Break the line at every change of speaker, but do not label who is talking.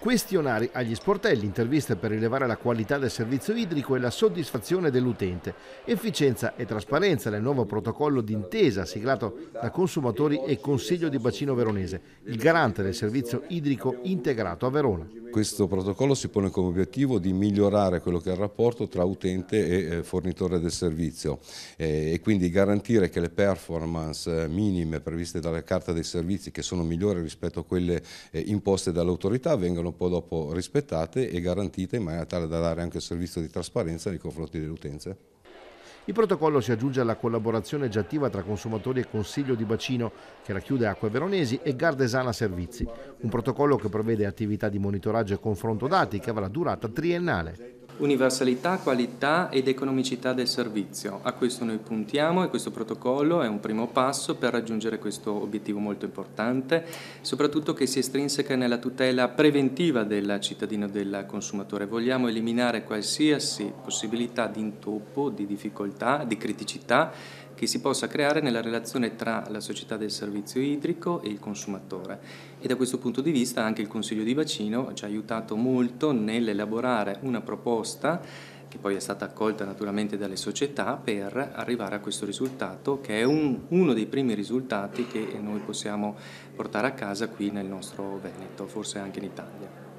questionari agli sportelli, interviste per rilevare la qualità del servizio idrico e la soddisfazione dell'utente, efficienza e trasparenza nel nuovo protocollo d'intesa siglato da consumatori e Consiglio di Bacino Veronese, il garante del servizio idrico integrato a Verona
questo protocollo si pone come obiettivo di migliorare quello che è il rapporto tra utente e eh, fornitore del servizio eh, e quindi garantire che le performance eh, minime previste dalla carta dei servizi che sono migliori rispetto a quelle imposte dall'autorità vengano poi dopo rispettate e garantite in maniera tale da dare anche il servizio di trasparenza nei confronti delle utenze.
Il protocollo si aggiunge alla collaborazione già attiva tra consumatori e Consiglio di Bacino, che racchiude Acque Veronesi, e Gardesana Servizi, un protocollo che prevede attività di monitoraggio e confronto dati che avrà durata triennale.
Universalità, qualità ed economicità del servizio. A questo noi puntiamo e questo protocollo è un primo passo per raggiungere questo obiettivo molto importante, soprattutto che si estrinseca nella tutela preventiva del cittadino e del consumatore. Vogliamo eliminare qualsiasi possibilità di intoppo, di difficoltà, di criticità che si possa creare nella relazione tra la società del servizio idrico e il consumatore. E da questo punto di vista anche il Consiglio di Bacino ci ha aiutato molto nell'elaborare una proposta che poi è stata accolta naturalmente dalle società per arrivare a questo risultato che è un, uno dei primi risultati che noi possiamo portare a casa qui nel nostro Veneto, forse anche in Italia.